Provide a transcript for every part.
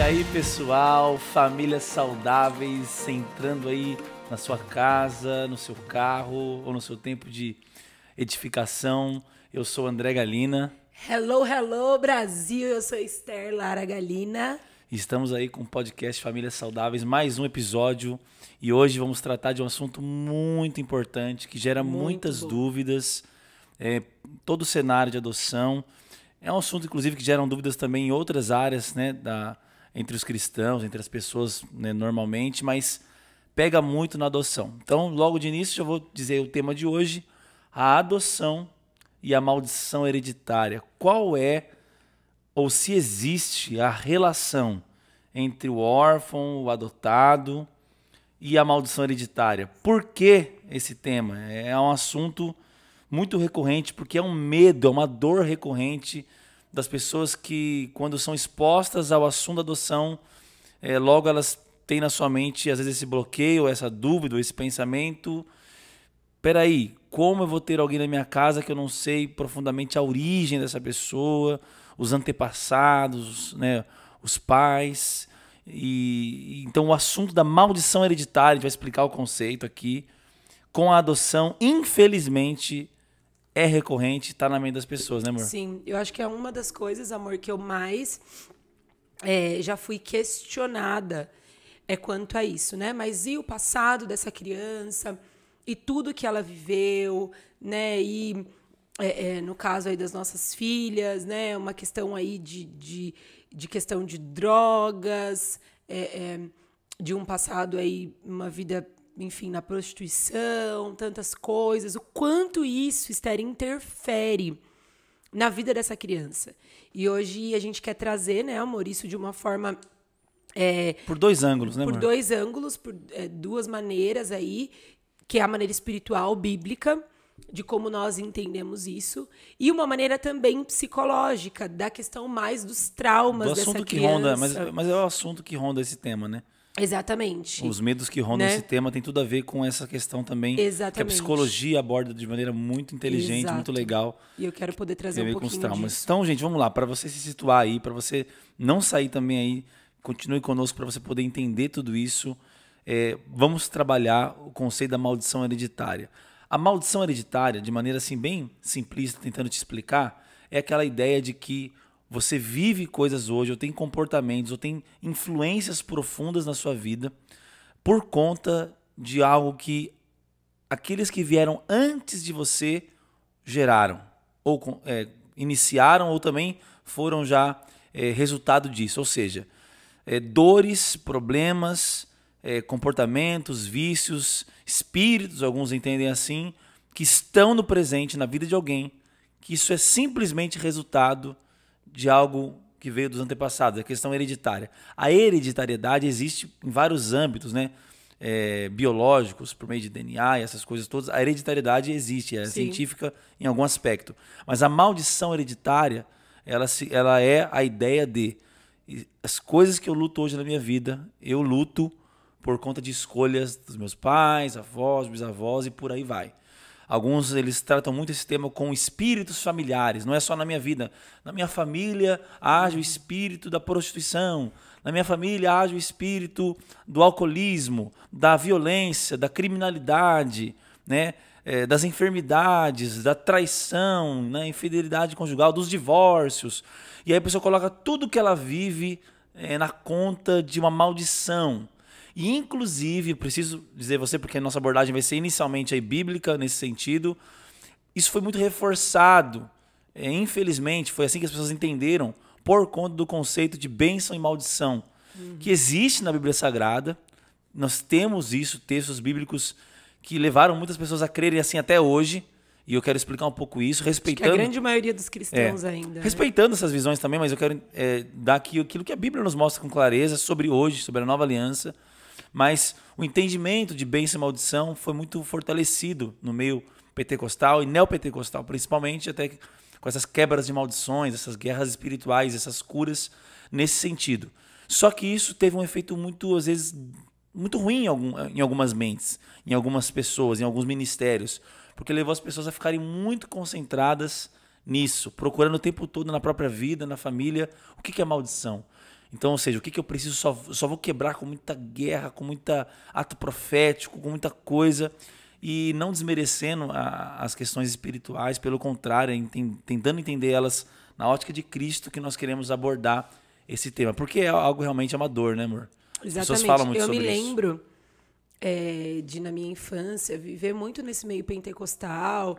E aí, pessoal, famílias saudáveis entrando aí na sua casa, no seu carro ou no seu tempo de edificação. Eu sou André Galina. Hello, hello, Brasil. Eu sou Esther Lara Galina. Estamos aí com o podcast Famílias Saudáveis, mais um episódio. E hoje vamos tratar de um assunto muito importante que gera muito muitas bom. dúvidas. É, todo o cenário de adoção. É um assunto, inclusive, que geram dúvidas também em outras áreas né, da, entre os cristãos, entre as pessoas né, normalmente, mas pega muito na adoção. Então, logo de início, já vou dizer o tema de hoje: a adoção e a maldição hereditária. Qual é ou se existe a relação entre o órfão, o adotado e a maldição hereditária? Por que esse tema? É um assunto muito recorrente porque é um medo, é uma dor recorrente das pessoas que, quando são expostas ao assunto da adoção, é, logo elas têm na sua mente, às vezes, esse bloqueio, essa dúvida, esse pensamento. Peraí, como eu vou ter alguém na minha casa que eu não sei profundamente a origem dessa pessoa, os antepassados, né, os pais? E, então, o assunto da maldição hereditária, a gente vai explicar o conceito aqui. Com a adoção, infelizmente, é recorrente, tá na mente das pessoas, né, amor? Sim, eu acho que é uma das coisas, amor, que eu mais é, já fui questionada é quanto a isso, né? Mas e o passado dessa criança e tudo que ela viveu, né? E é, é, no caso aí das nossas filhas, né? Uma questão aí de, de, de questão de drogas, é, é, de um passado aí, uma vida enfim, na prostituição, tantas coisas, o quanto isso, estaria interfere na vida dessa criança. E hoje a gente quer trazer, né, amor, isso de uma forma. É, por dois ângulos, né? Por amor? dois ângulos, por é, duas maneiras aí, que é a maneira espiritual, bíblica, de como nós entendemos isso, e uma maneira também psicológica, da questão mais dos traumas do assunto dessa criança. que ronda, mas, mas é o assunto que ronda esse tema, né? Exatamente. Os medos que rondam né? esse tema tem tudo a ver com essa questão também Exatamente. que a psicologia aborda de maneira muito inteligente, Exato. muito legal. E eu quero poder trazer um pouquinho com Disso. Então, gente, vamos lá, para você se situar aí, para você não sair também aí, continue conosco para você poder entender tudo isso. É, vamos trabalhar o conceito da maldição hereditária. A maldição hereditária, de maneira assim bem simplista, tentando te explicar, é aquela ideia de que você vive coisas hoje, ou tem comportamentos, ou tem influências profundas na sua vida por conta de algo que aqueles que vieram antes de você geraram, ou é, iniciaram, ou também foram já é, resultado disso. Ou seja, é, dores, problemas, é, comportamentos, vícios, espíritos, alguns entendem assim, que estão no presente na vida de alguém, que isso é simplesmente resultado de algo que veio dos antepassados, a questão hereditária. A hereditariedade existe em vários âmbitos, né? É, biológicos, por meio de DNA e essas coisas todas, a hereditariedade existe, é Sim. científica em algum aspecto. Mas a maldição hereditária, ela, se, ela é a ideia de as coisas que eu luto hoje na minha vida, eu luto por conta de escolhas dos meus pais, avós, bisavós e por aí vai. Alguns eles tratam muito esse tema com espíritos familiares. Não é só na minha vida. Na minha família age o espírito da prostituição. Na minha família age o espírito do alcoolismo, da violência, da criminalidade, né? É, das enfermidades, da traição, né? infidelidade conjugal, dos divórcios. E aí a pessoa coloca tudo que ela vive é, na conta de uma maldição. E, inclusive, preciso dizer você, porque a nossa abordagem vai ser inicialmente aí bíblica nesse sentido, isso foi muito reforçado. É, infelizmente, foi assim que as pessoas entenderam por conta do conceito de bênção e maldição, uhum. que existe na Bíblia Sagrada. Nós temos isso, textos bíblicos que levaram muitas pessoas a crerem assim até hoje. E eu quero explicar um pouco isso, respeitando. a grande maioria dos cristãos é, ainda. Né? Respeitando né? essas visões também, mas eu quero é, dar aqui aquilo que a Bíblia nos mostra com clareza sobre hoje, sobre a nova aliança mas o entendimento de bênção e maldição foi muito fortalecido no meio pentecostal e neopentecostal, principalmente, até com essas quebras de maldições, essas guerras espirituais, essas curas nesse sentido. Só que isso teve um efeito muito, às vezes, muito ruim em, algumas mentes, em algumas pessoas, em alguns ministérios, porque levou as pessoas a ficarem muito concentradas nisso, procurando o tempo todo na própria vida, na família, o que, que é maldição. Então, ou seja, o que, que eu preciso? Só, só vou quebrar com muita guerra, com muito ato profético, com muita coisa. E não desmerecendo a, as questões espirituais, pelo contrário, enten, tentando entender elas na ótica de Cristo que nós queremos abordar esse tema. Porque é algo realmente amador, né, amor? Exatamente. As pessoas falam muito eu sobre isso. Eu me lembro é, de, na minha infância, viver muito nesse meio pentecostal.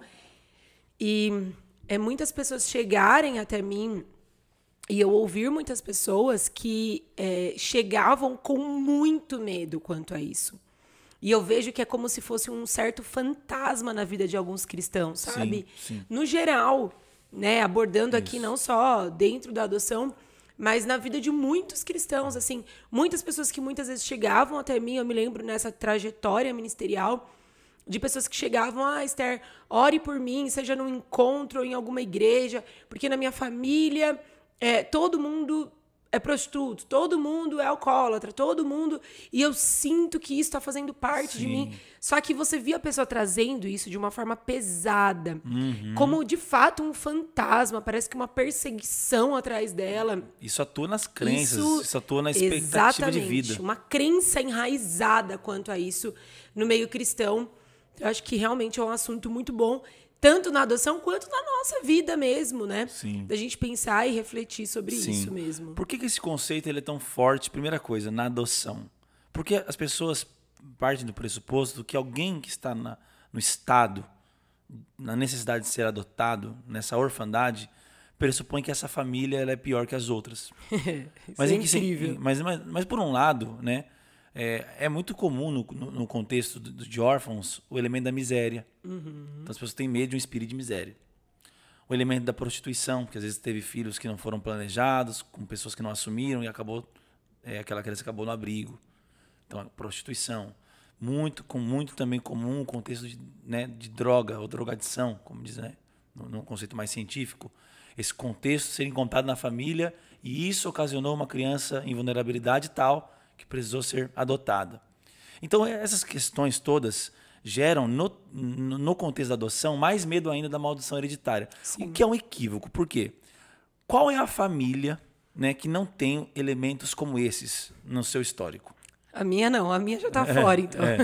E é, muitas pessoas chegarem até mim e eu ouvir muitas pessoas que é, chegavam com muito medo quanto a isso. E eu vejo que é como se fosse um certo fantasma na vida de alguns cristãos, sabe? Sim, sim. No geral, né? Abordando isso. aqui não só dentro da adoção, mas na vida de muitos cristãos, assim, muitas pessoas que muitas vezes chegavam até mim, eu me lembro nessa trajetória ministerial, de pessoas que chegavam, ah, Esther, ore por mim, seja num encontro ou em alguma igreja, porque na minha família é, todo mundo é prostituto, todo mundo é alcoólatra, todo mundo. E eu sinto que isso está fazendo parte Sim. de mim. Só que você via a pessoa trazendo isso de uma forma pesada, uhum. como de fato um fantasma, parece que uma perseguição atrás dela. Isso atua nas crenças, isso, isso atua na expectativa de vida. Uma crença enraizada quanto a isso no meio cristão. Eu acho que realmente é um assunto muito bom tanto na adoção quanto na nossa vida mesmo, né? Sim. Da gente pensar e refletir sobre Sim. isso mesmo. Por que, que esse conceito ele é tão forte? Primeira coisa, na adoção. Porque as pessoas partem do pressuposto que alguém que está na, no estado, na necessidade de ser adotado, nessa orfandade, pressupõe que essa família é pior que as outras. mas, é, é incrível. Que, mas, mas, mas por um lado, né? É, é muito comum no, no, contexto de órfãos o elemento da miséria. Uhum. Então as pessoas têm medo de um espírito de miséria. O elemento da prostituição, porque às vezes teve filhos que não foram planejados, com pessoas que não assumiram e acabou é, aquela criança acabou no abrigo. Então a prostituição, muito com muito também comum o contexto de, né, de droga ou drogadição, como diz, né, num conceito mais científico esse contexto ser encontrado na família e isso ocasionou uma criança em vulnerabilidade tal que precisou ser adotada. Então, essas questões todas geram, no, no contexto da adoção, mais medo ainda da maldição hereditária. Sim. O que é um equívoco. Por quê? Qual é a família né, que não tem elementos como esses no seu histórico? A minha não, a minha já está é, fora, então. É.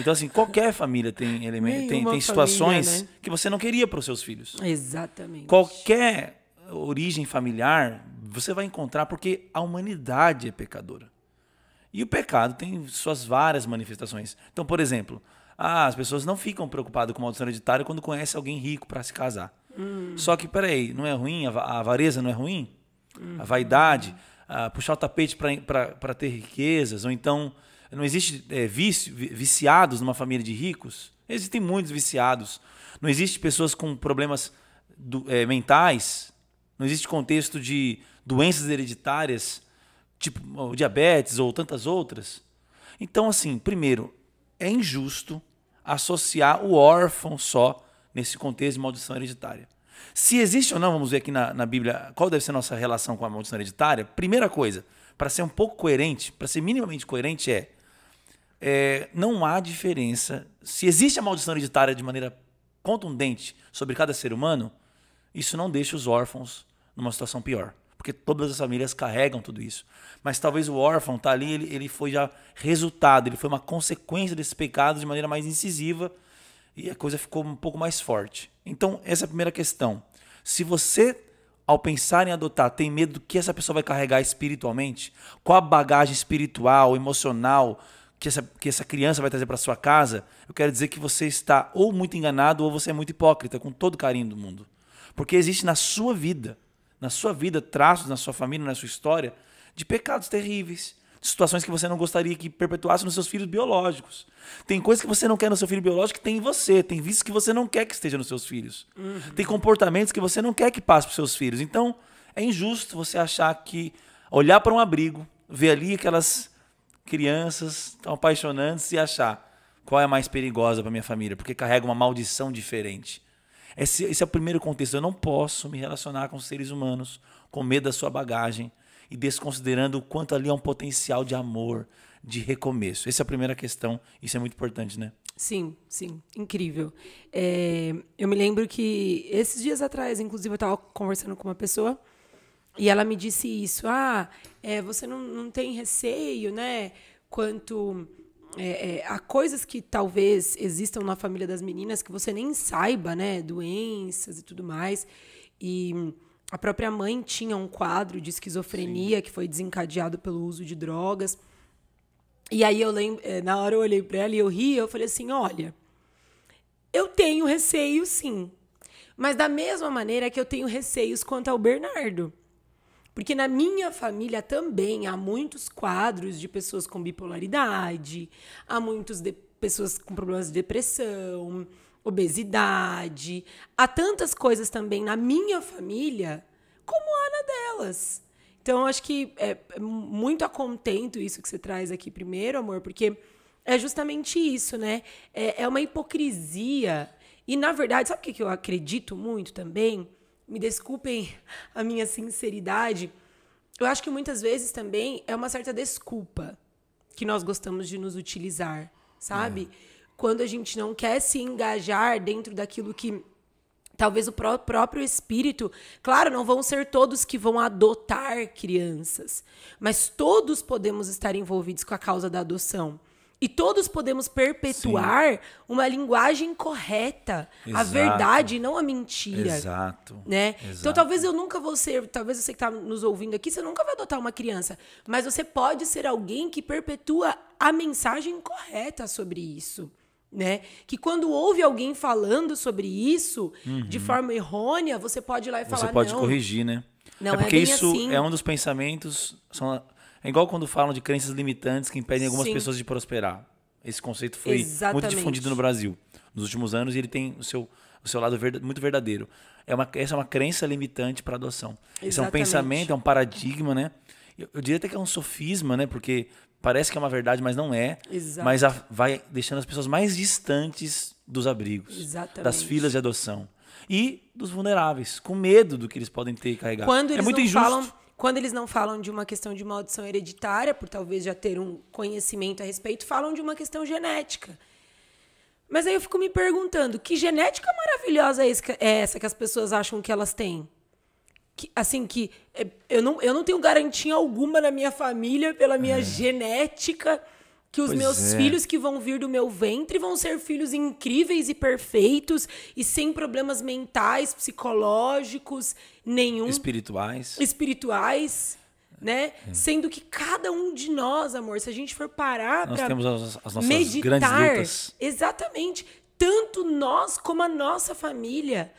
Então, assim, qualquer família tem elementos, tem, tem, situações família, né? que você não queria para os seus filhos. Exatamente. Qualquer origem familiar, você vai encontrar, porque a humanidade é pecadora. E o pecado tem suas várias manifestações. Então, por exemplo, ah, as pessoas não ficam preocupadas com maldição hereditária quando conhecem alguém rico para se casar. Hum. Só que, peraí, não é ruim? A avareza não é ruim? Hum. A uhum. vaidade? Ah, puxar o tapete para ter riquezas? Ou então, não existe é, vício, viciados numa família de ricos? Existem muitos viciados. Não existe pessoas com problemas do, é, mentais? Não existe contexto de doenças hereditárias? tipo diabetes ou tantas outras. Então, assim, primeiro, é injusto associar o órfão só nesse contexto de maldição hereditária. Se existe ou não, vamos ver aqui na, na Bíblia qual deve ser a nossa relação com a maldição hereditária. Primeira coisa, para ser um pouco coerente, para ser minimamente coerente, é, é não há diferença. Se existe a maldição hereditária de maneira contundente sobre cada ser humano, isso não deixa os órfãos numa situação pior porque todas as famílias carregam tudo isso. Mas talvez o órfão tá ali, ele, ele foi já resultado, ele foi uma consequência desses pecados de maneira mais incisiva e a coisa ficou um pouco mais forte. Então, essa é a primeira questão. Se você, ao pensar em adotar, tem medo do que essa pessoa vai carregar espiritualmente, qual a bagagem espiritual, emocional que essa, que essa criança vai trazer para sua casa, eu quero dizer que você está ou muito enganado ou você é muito hipócrita, com todo carinho do mundo. Porque existe na sua vida na sua vida, traços na sua família, na sua história, de pecados terríveis, de situações que você não gostaria que perpetuasse nos seus filhos biológicos. Tem coisas que você não quer no seu filho biológico que tem em você, tem vícios que você não quer que esteja nos seus filhos. Uhum. Tem comportamentos que você não quer que passe para os seus filhos. Então, é injusto você achar que olhar para um abrigo, ver ali aquelas crianças tão apaixonantes e achar qual é a mais perigosa para minha família, porque carrega uma maldição diferente. Esse, esse é o primeiro contexto. Eu não posso me relacionar com seres humanos com medo da sua bagagem e desconsiderando o quanto ali é um potencial de amor, de recomeço. Essa é a primeira questão. Isso é muito importante, né? Sim, sim, incrível. É, eu me lembro que esses dias atrás, inclusive, eu estava conversando com uma pessoa e ela me disse isso. Ah, é, você não, não tem receio, né? Quanto é, é, há coisas que talvez existam na família das meninas que você nem saiba, né? Doenças e tudo mais. E a própria mãe tinha um quadro de esquizofrenia Sim. que foi desencadeado pelo uso de drogas. E aí eu lembro, é, na hora eu olhei para ela e eu ri, eu falei assim: "Olha, eu tenho receio sim. Mas da mesma maneira que eu tenho receios quanto ao Bernardo. Porque na minha família também há muitos quadros de pessoas com bipolaridade, há muitas pessoas com problemas de depressão, obesidade, há tantas coisas também na minha família como há na delas. Então, acho que é, é muito a contento isso que você traz aqui primeiro, amor, porque é justamente isso, né? É, é uma hipocrisia. E, na verdade, sabe o que eu acredito muito também? me desculpem a minha sinceridade, eu acho que muitas vezes também é uma certa desculpa que nós gostamos de nos utilizar, sabe? É. Quando a gente não quer se engajar dentro daquilo que talvez o pró próprio espírito, claro, não vão ser todos que vão adotar crianças, mas todos podemos estar envolvidos com a causa da adoção. E todos podemos perpetuar Sim. uma linguagem correta, Exato. a verdade, não a mentira. Exato. Né? Então, Exato. Então talvez eu nunca vou ser, talvez você que está nos ouvindo aqui, você nunca vai adotar uma criança, mas você pode ser alguém que perpetua a mensagem correta sobre isso. Né? Que quando ouve alguém falando sobre isso uhum. de forma errônea, você pode ir lá e você falar. Você pode corrigir, né? Não, é, é porque é isso assim. é um dos pensamentos, são é igual quando falam de crenças limitantes que impedem algumas Sim. pessoas de prosperar. Esse conceito foi Exatamente. muito difundido no Brasil nos últimos anos e ele tem o seu, o seu lado muito verdadeiro. É uma, essa é uma crença limitante para adoção. Exatamente. Esse é um pensamento, é um paradigma, né? Eu, eu, diria até que é um sofisma, né? Porque parece que é uma verdade, mas não é. Exato. Mas a, vai deixando as pessoas mais distantes dos abrigos, Exatamente. das filas de adoção e dos vulneráveis, com medo do que eles podem ter carregado. Quando é eles é muito injusto. Falam quando eles não falam de uma questão de maldição hereditária, por talvez já ter um conhecimento a respeito, falam de uma questão genética. Mas aí eu fico me perguntando, que genética maravilhosa é, é essa que as pessoas acham que elas têm? Que, assim, que é, eu não, eu não tenho garantia alguma na minha família pela minha é. genética que os pois meus é. filhos que vão vir do meu ventre vão ser filhos incríveis e perfeitos e sem problemas mentais, psicológicos, nenhum. Espirituais. Espirituais. Né? É. Sendo que cada um de nós, amor, se a gente for parar para meditar, exatamente, tanto nós como a nossa família,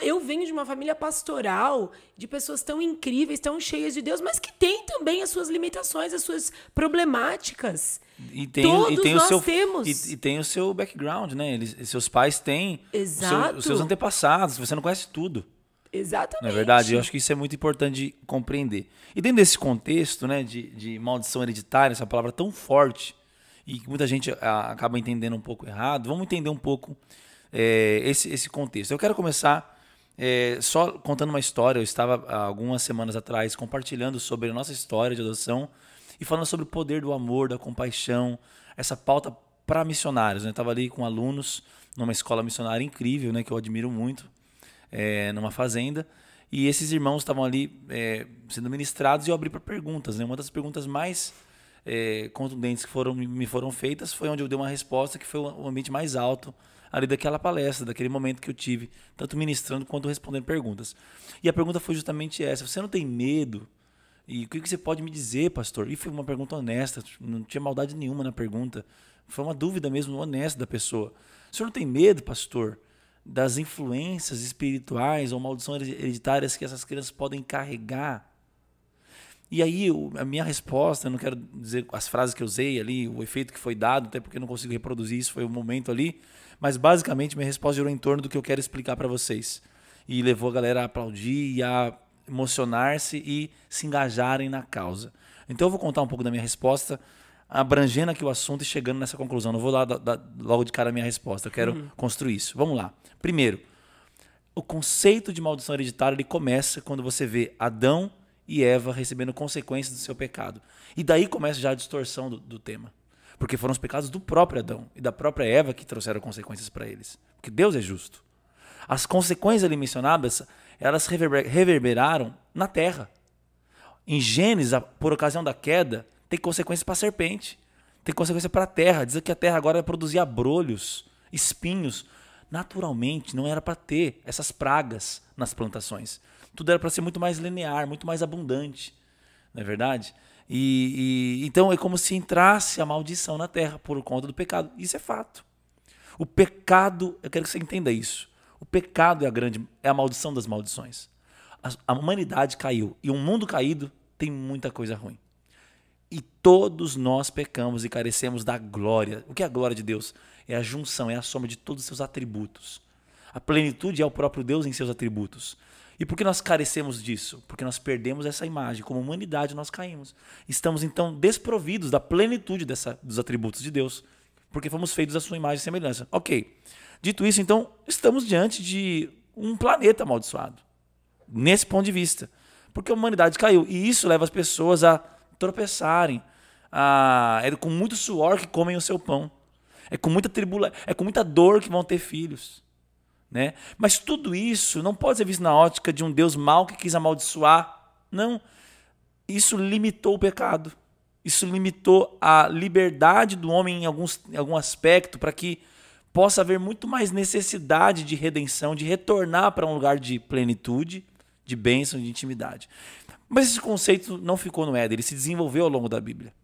eu venho de uma família pastoral, de pessoas tão incríveis, tão cheias de Deus, mas que tem também as suas limitações, as suas problemáticas. E tem, Todos e tem nós o seu, temos. E, e, tem o seu background, né? Eles, seus pais têm seu, os seus antepassados, você não conhece tudo. Exatamente. Na é verdade, eu acho que isso é muito importante de compreender. E dentro desse contexto, né, de, de maldição hereditária, essa palavra tão forte, e que muita gente a, ah, acaba entendendo um pouco errado, vamos entender um pouco é, esse, esse contexto. Eu quero começar é, só contando uma história. Eu estava algumas semanas atrás compartilhando sobre a nossa história de adoção e falando sobre o poder do amor, da compaixão, essa pauta para missionários. Né? Eu estava ali com alunos numa escola missionária incrível, né, que eu admiro muito, é, numa fazenda. E esses irmãos estavam ali é, sendo ministrados e eu abri para perguntas. Né? Uma das perguntas mais é, contundentes que foram, me foram feitas foi onde eu dei uma resposta que foi o ambiente mais alto ali daquela palestra, daquele momento que eu tive, tanto ministrando quanto respondendo perguntas. E a pergunta foi justamente essa: você não tem medo e o que, você pode me dizer, pastor? E foi uma pergunta honesta, tipo, não tinha maldade nenhuma na pergunta. Foi uma dúvida mesmo honesta da pessoa. O senhor não tem medo, pastor, das influências espirituais ou maldições hereditárias que essas crianças podem carregar? E aí, a minha resposta, eu não quero dizer as frases que eu usei ali, o efeito que foi dado, até porque eu não consigo reproduzir isso, foi o um momento ali. Mas basicamente, minha resposta girou em torno do que eu quero explicar para vocês. E levou a galera a aplaudir e a emocionar-se e se engajarem na causa. Então eu vou contar um pouco da minha resposta, abrangendo aqui o assunto e chegando nessa conclusão. Não vou lá da, da, logo de cara a minha resposta, eu quero uhum. construir isso. Vamos lá. Primeiro, o conceito de maldição hereditária ele começa quando você vê Adão e Eva recebendo consequências do seu pecado. E daí começa já a distorção do, do tema. Porque foram os pecados do próprio Adão e da própria Eva que trouxeram consequências para eles. Porque Deus é justo. As consequências ali mencionadas, elas reverberaram na terra. Em Gênesis, por ocasião da queda, tem consequência para a serpente, tem consequência para a terra. Diz que a terra agora produzia abrolhos, espinhos. Naturalmente, não era para ter essas pragas nas plantações. Tudo era para ser muito mais linear, muito mais abundante. Não é verdade? E, e, então é como se entrasse a maldição na terra por conta do pecado. Isso é fato. O pecado, eu quero que você entenda isso. O pecado é a grande, é a maldição das maldições. A, humanidade caiu e um mundo caído tem muita coisa ruim. E todos nós pecamos e carecemos da glória. O que é a glória de Deus? É a junção, é a soma de todos os seus atributos. A plenitude é o próprio Deus em seus atributos. E por que nós carecemos disso? Porque nós perdemos essa imagem. Como humanidade, nós caímos. Estamos, então, desprovidos da plenitude dessa, dos atributos de Deus, porque fomos feitos à sua imagem e semelhança. Ok. Dito isso, então, estamos diante de um planeta amaldiçoado, nesse ponto de vista. Porque a humanidade caiu. E isso leva as pessoas a tropeçarem. A... É com muito suor que comem o seu pão. É com muita tribula... é com muita dor que vão ter filhos. Né? Mas tudo isso não pode ser visto na ótica de um Deus mau que quis amaldiçoar. Não. Isso limitou o pecado. Isso limitou a liberdade do homem em, alguns, em algum aspecto para que possa haver muito mais necessidade de redenção, de retornar para um lugar de plenitude, de bênção, de intimidade. Mas esse conceito não ficou no Éden, ele se desenvolveu ao longo da Bíblia.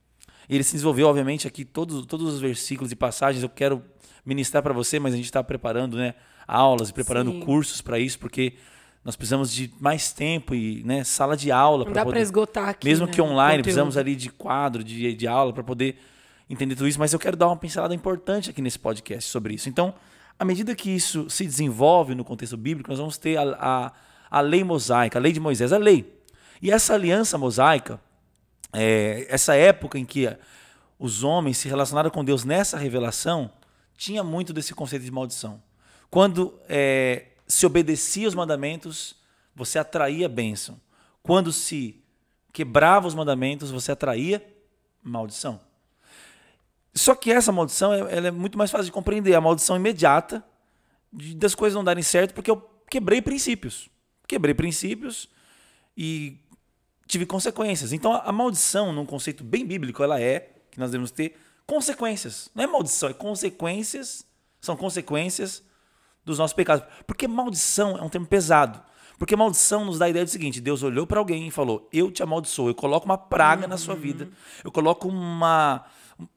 Ele se desenvolveu, obviamente, aqui todos, todos os versículos e passagens eu quero ministrar para você, mas a gente está preparando né, aulas e preparando Sim. cursos para isso, porque nós precisamos de mais tempo e né, sala de aula. Não dá para esgotar aqui. Mesmo né? que online, Conteúdo. precisamos ali de quadro, de, de aula para poder entender tudo isso, mas eu quero dar uma pincelada importante aqui nesse podcast sobre isso. Então, à medida que isso se desenvolve no contexto bíblico, nós vamos ter a, a, a lei mosaica, a lei de Moisés, a lei. E essa aliança mosaica, é, essa época em que os homens se relacionaram com Deus nessa revelação, tinha muito desse conceito de maldição. Quando é, se obedecia os mandamentos, você atraía bênção. Quando se quebrava os mandamentos, você atraía maldição. Só que essa maldição é, ela é muito mais fácil de compreender. A maldição imediata de, das coisas não darem certo porque eu quebrei princípios. Quebrei princípios e tive consequências. Então a, a maldição, num conceito bem bíblico, ela é que nós devemos ter consequências. Não é maldição, é consequências. São consequências dos nossos pecados. Porque maldição é um termo pesado. Porque maldição nos dá a ideia do seguinte: Deus olhou para alguém e falou, Eu te amaldiçoo, eu coloco uma praga uhum. na sua uhum. vida, eu coloco uma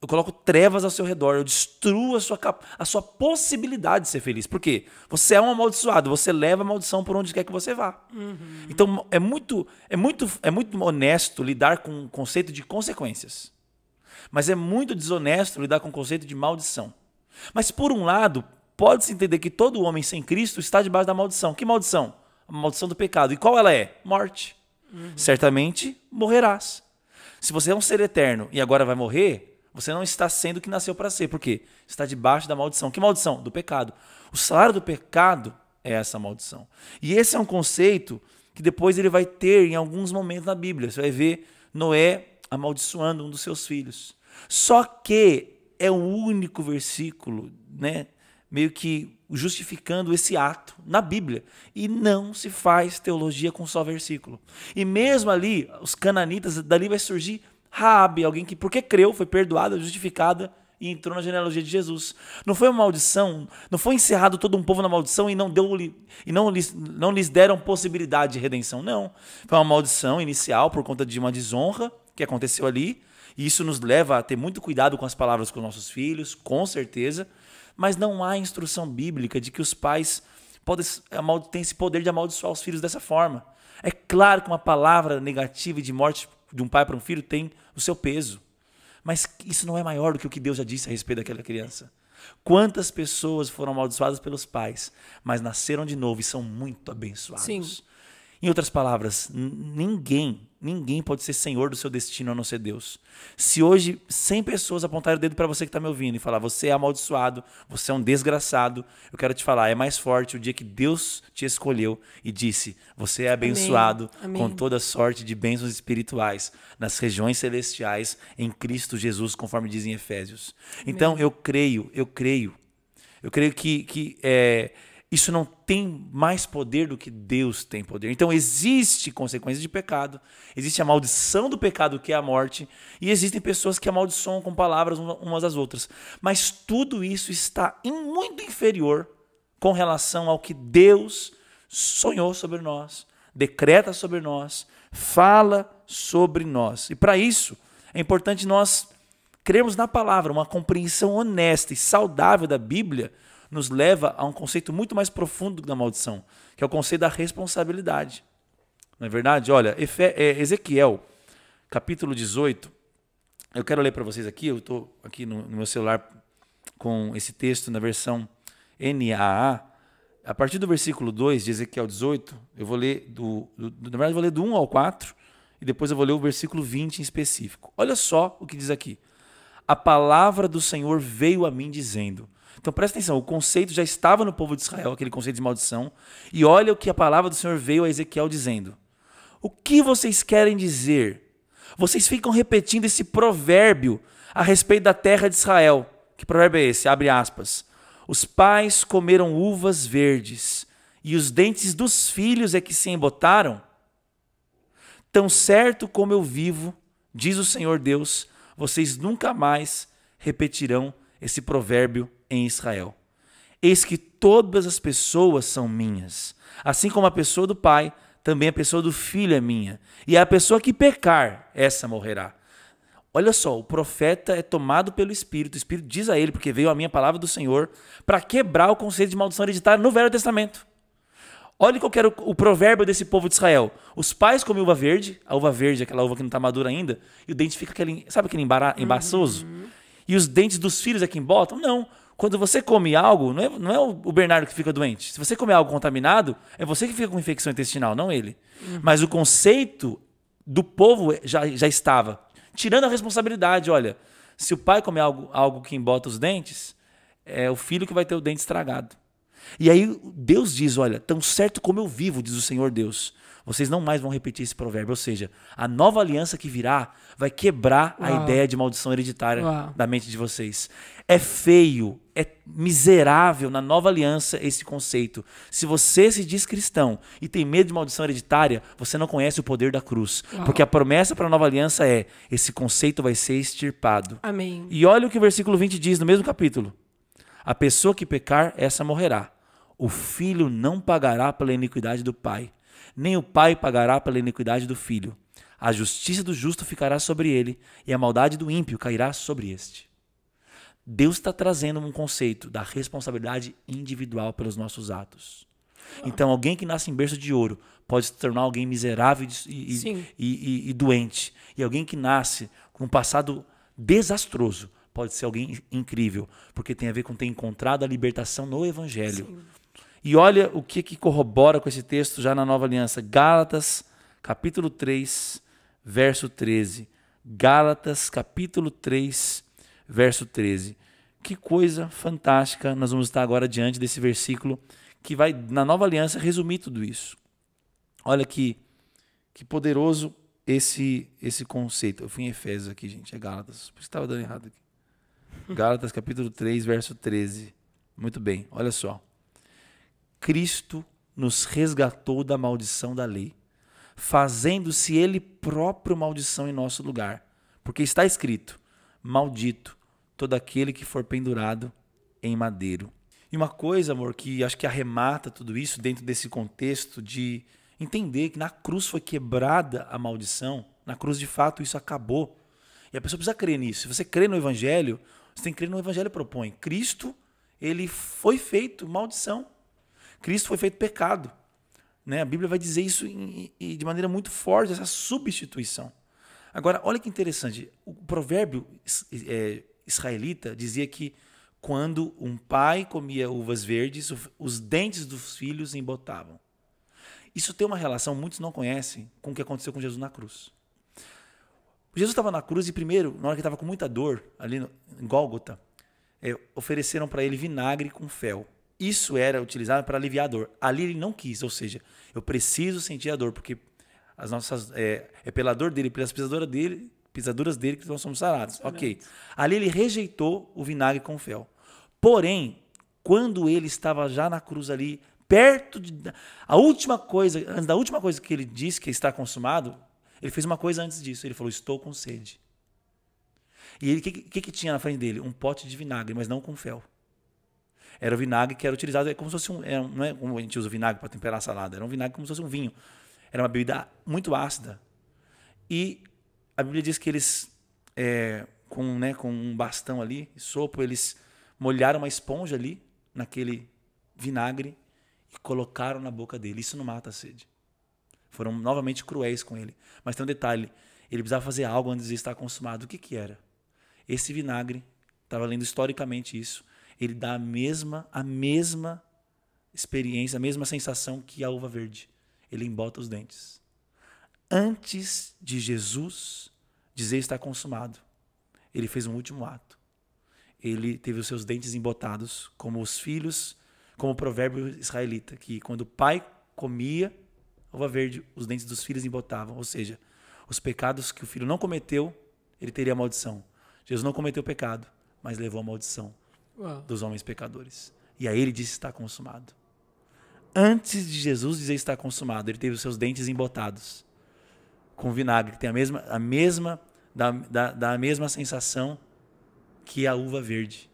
eu coloco trevas ao seu redor, eu destruo a sua, a sua possibilidade de ser feliz. Por quê? Você é um amaldiçoado, você leva a maldição por onde quer que você vá. Uhum. Então é muito, é, muito, é muito honesto lidar com o conceito de consequências. Mas é muito desonesto lidar com o conceito de maldição. Mas por um lado, pode-se entender que todo homem sem Cristo está debaixo da maldição. Que maldição? A maldição do pecado. E qual ela é? Morte. Uhum. Certamente morrerás. Se você é um ser eterno e agora vai morrer, você não está sendo o que nasceu para ser. Por quê? Você está debaixo da maldição. Que maldição? Do pecado. O salário do pecado é essa maldição. E esse é um conceito que depois ele vai ter em alguns momentos na Bíblia. Você vai ver Noé amaldiçoando um dos seus filhos. Só que é o único versículo, né, meio que justificando esse ato na Bíblia. E não se faz teologia com só versículo. E mesmo ali, os cananitas, dali vai surgir Raabe, alguém que porque creu, foi perdoada, justificada e entrou na genealogia de Jesus. Não foi uma maldição, não foi encerrado todo um povo na maldição e não deu e não lhes, não lhes deram possibilidade de redenção, não. Foi uma maldição inicial por conta de uma desonra que aconteceu ali, e isso nos leva a ter muito cuidado com as palavras com nossos filhos, com certeza, mas não há instrução bíblica de que os pais podem têm esse poder de amaldiçoar os filhos dessa forma. É claro que uma palavra negativa e de morte de um pai para um filho tem o seu peso. Mas isso não é maior do que o que Deus já disse a respeito daquela criança. Quantas pessoas foram amaldiçoadas pelos pais, mas nasceram de novo e são muito abençoados. Sim. Em outras palavras, ninguém, ninguém pode ser senhor do seu destino a não ser Deus. Se hoje 100 pessoas apontarem o dedo para você que está me ouvindo e falar, você é amaldiçoado, você é um desgraçado, eu quero te falar, é mais forte o dia que Deus te escolheu e disse, você é abençoado Amém. Amém. com toda sorte de bênçãos espirituais nas regiões celestiais em Cristo Jesus, conforme dizem Efésios. Então, Amém. Então eu creio, eu creio, eu creio que, que é, isso não tem mais poder do que Deus tem poder. Então existe consequência de pecado, existe a maldição do pecado que é a morte, e existem pessoas que amaldiçoam com palavras umas às outras. Mas tudo isso está em muito inferior com relação ao que Deus sonhou sobre nós, decreta sobre nós, fala sobre nós. E para isso é importante nós cremos na palavra, uma compreensão honesta e saudável da Bíblia nos leva a um conceito muito mais profundo da maldição, que é o conceito da responsabilidade. Não é verdade? Olha, é, Ezequiel, capítulo 18, eu quero ler para vocês aqui, eu estou aqui no, no meu celular com esse texto na versão NAA, a partir do versículo 2 de Ezequiel 18, eu vou ler do, do, na verdade eu vou ler do 1 ao 4 e depois eu vou ler o versículo 20 em específico. Olha só o que diz aqui. A palavra do Senhor veio a mim dizendo: então presta atenção, o conceito já estava no povo de Israel, aquele conceito de maldição, e olha o que a palavra do Senhor veio a Ezequiel dizendo: O que vocês querem dizer? Vocês ficam repetindo esse provérbio a respeito da terra de Israel. Que provérbio é esse? Abre aspas. Os pais comeram uvas verdes, e os dentes dos filhos é que se embotaram. Tão certo como eu vivo, diz o Senhor Deus, vocês nunca mais repetirão esse provérbio em Israel. Eis que todas as pessoas são minhas, assim como a pessoa do pai, também a pessoa do filho é minha, e a pessoa que pecar, essa morrerá. Olha só, o profeta é tomado pelo Espírito, o Espírito diz a ele, porque veio a minha palavra do Senhor, para quebrar o conceito de maldição hereditária no Velho Testamento. Olha qual era o, o provérbio desse povo de Israel. Os pais comem uva verde, a uva verde, aquela uva que não está madura ainda, e o dente fica aquele, sabe aquele embara, uhum. embaçoso? Uhum. E os dentes dos filhos é que embotam? Não quando você come algo, não é, não é o Bernardo que fica doente. Se você comer algo contaminado, é você que fica com infecção intestinal, não ele. Uhum. Mas o conceito do povo já, já estava. Tirando a responsabilidade, olha, se o pai comer algo, algo que embota os dentes, é o filho que vai ter o dente estragado. E aí Deus diz: Olha, tão certo como eu vivo, diz o Senhor Deus, vocês não mais vão repetir esse provérbio. Ou seja, a nova aliança que virá vai quebrar Uau. a ideia de maldição hereditária Uau. da mente de vocês. É feio, é miserável na nova aliança esse conceito. Se você se diz cristão e tem medo de maldição hereditária, você não conhece o poder da cruz. Uau. Porque a promessa para a nova aliança é: esse conceito vai ser extirpado. Amém. E olha o que o versículo 20 diz no mesmo capítulo. A pessoa que pecar, essa morrerá. O filho não pagará pela iniquidade do pai, nem o pai pagará pela iniquidade do filho. A justiça do justo ficará sobre ele, e a maldade do ímpio cairá sobre este. Deus está trazendo um conceito da responsabilidade individual pelos nossos atos. Então, alguém que nasce em berço de ouro pode se tornar alguém miserável e, e, e, e doente. E alguém que nasce com um passado desastroso pode ser alguém incrível, porque tem a ver com ter encontrado a libertação no Evangelho. Sim. E olha o que, que corrobora com esse texto já na nova aliança. Gálatas, capítulo 3, verso 13. Gálatas, capítulo 3, verso 13. Que coisa fantástica nós vamos estar agora diante desse versículo que vai, na nova aliança, resumir tudo isso. Olha que, que poderoso esse esse conceito. Eu fui em Efésios aqui, gente, é Gálatas. Por isso estava dando errado aqui. Gálatas, capítulo 3, verso 13. Muito bem, olha só. Cristo nos resgatou da maldição da lei, fazendo-se ele próprio maldição em nosso lugar. Porque está escrito: Maldito todo aquele que for pendurado em madeiro. E uma coisa, amor, que acho que arremata tudo isso dentro desse contexto de entender que na cruz foi quebrada a maldição, na cruz de fato isso acabou. E a pessoa precisa crer nisso. Se você crê no evangelho, você tem que crer no evangelho propõe. Cristo, ele foi feito maldição Cristo foi feito pecado. Né? A Bíblia vai dizer isso em, em, de maneira muito forte, essa substituição. Agora, olha que interessante. O provérbio é, israelita dizia que quando um pai comia uvas verdes, os dentes dos filhos embotavam. Isso tem uma relação, muitos não conhecem, com o que aconteceu com Jesus na cruz. Jesus estava na cruz e, primeiro, na hora que estava com muita dor, ali no, em Gólgota, é, ofereceram para ele vinagre com fel. Isso era utilizado para aliviar a dor. Ali ele não quis, ou seja, eu preciso sentir a dor, porque as nossas é, é pela dor dele, pelas pisaduras dele, pisaduras dele que nós somos sarados. Ok. Ali ele rejeitou o vinagre com fel. Porém, quando ele estava já na cruz ali, perto de a última coisa, antes da última coisa que ele disse que está consumado, ele fez uma coisa antes disso. Ele falou: Estou com sede. E o que, que, que, tinha na frente dele? Um pote de vinagre, mas não com fel era o vinagre que era utilizado, é como se fosse um, era, é, não é como a gente usa o vinagre para temperar a salada, era um vinagre como se fosse um vinho. Era uma bebida muito ácida. E a Bíblia diz que eles, é, com, né, com um bastão ali, sopo, eles molharam uma esponja ali, naquele vinagre, e colocaram na boca dele. Isso não mata a sede. Foram novamente cruéis com ele. Mas tem um detalhe: ele precisava fazer algo antes de estar consumado. O que, que era? Esse vinagre, estava lendo historicamente isso, ele dá a mesma, a mesma experiência, a mesma sensação que a uva verde. Ele embota os dentes. Antes de Jesus dizer está consumado, ele fez um último ato. Ele teve os seus dentes embotados, como os filhos, como o provérbio israelita, que quando o pai comia uva verde, os dentes dos filhos embotavam. Ou seja, os pecados que o filho não cometeu, ele teria maldição. Jesus não cometeu pecado, mas levou a maldição. Ah. dos homens pecadores. E aí ele disse: está consumado. Antes de Jesus dizer está consumado, ele teve os seus dentes embotados com vinagre, que tem a mesma, a mesma, da, da, da mesma sensação que a uva verde.